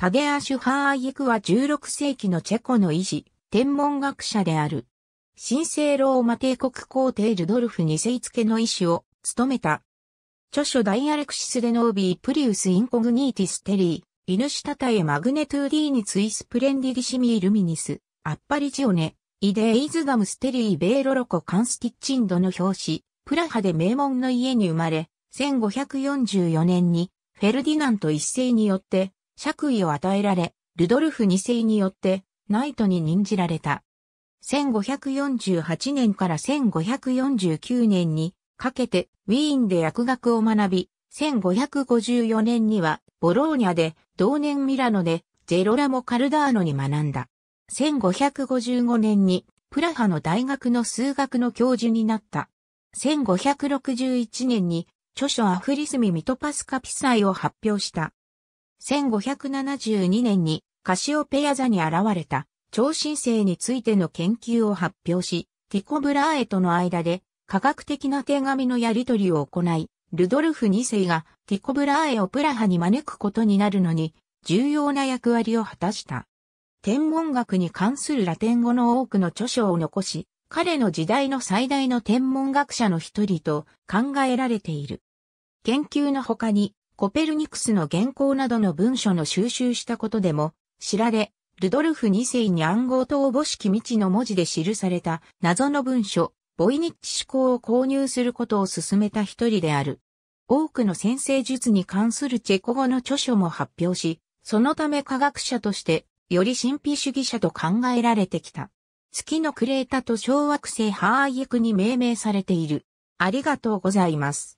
タデアシュ・ハーイクは16世紀のチェコの医師、天文学者である。神聖ローマ帝国皇帝ルドルフ2世付の医師を務めた。著書ダイアレクシス・レノービー・プリウス・インコグニーティス・テリー、イヌシタタエ・マグネトゥーディーニツイスプレンディリシミー・ルミニス、アッパリジオネ、イデイズガム・ステリー・ベーロロコ・カンスティッチンドの表紙、プラハで名門の家に生まれ、1544年にフェルディナント一世によって爵位を与えられ、ルドルフ2世によってナイトに任じられた。1548年から1549年にかけてウィーンで薬学を学び、1554年にはボローニャで同年ミラノでジェロラモ・カルダーノに学んだ。1555年にプラハの大学の数学の教授になった。1561年に著書アフリスミ・ミトパスカピサイを発表した。1572年にカシオペア座に現れた超新星についての研究を発表し、ティコ・ブラーエとの間で科学的な手紙のやり取りを行い、ルドルフ2世がティコ・ブラーエをプラハに招くことになるのに重要な役割を果たした。天文学に関するラテン語の多くの著書を残し、彼の時代の最大の天文学者の一人と考えられている。研究の他にコペルニクスの原稿などの文書の収集したことでも知られ、ルドルフ2世に暗号とおぼしき未知の文字で記された謎の文書、ボイニッチ思考を購入することを進めた一人である。多くの先生術に関するチェコ語の著書も発表し、そのため科学者としてより神秘主義者と考えられてきた。月のクレータと小惑星ハーイエクに命名されている。ありがとうございます。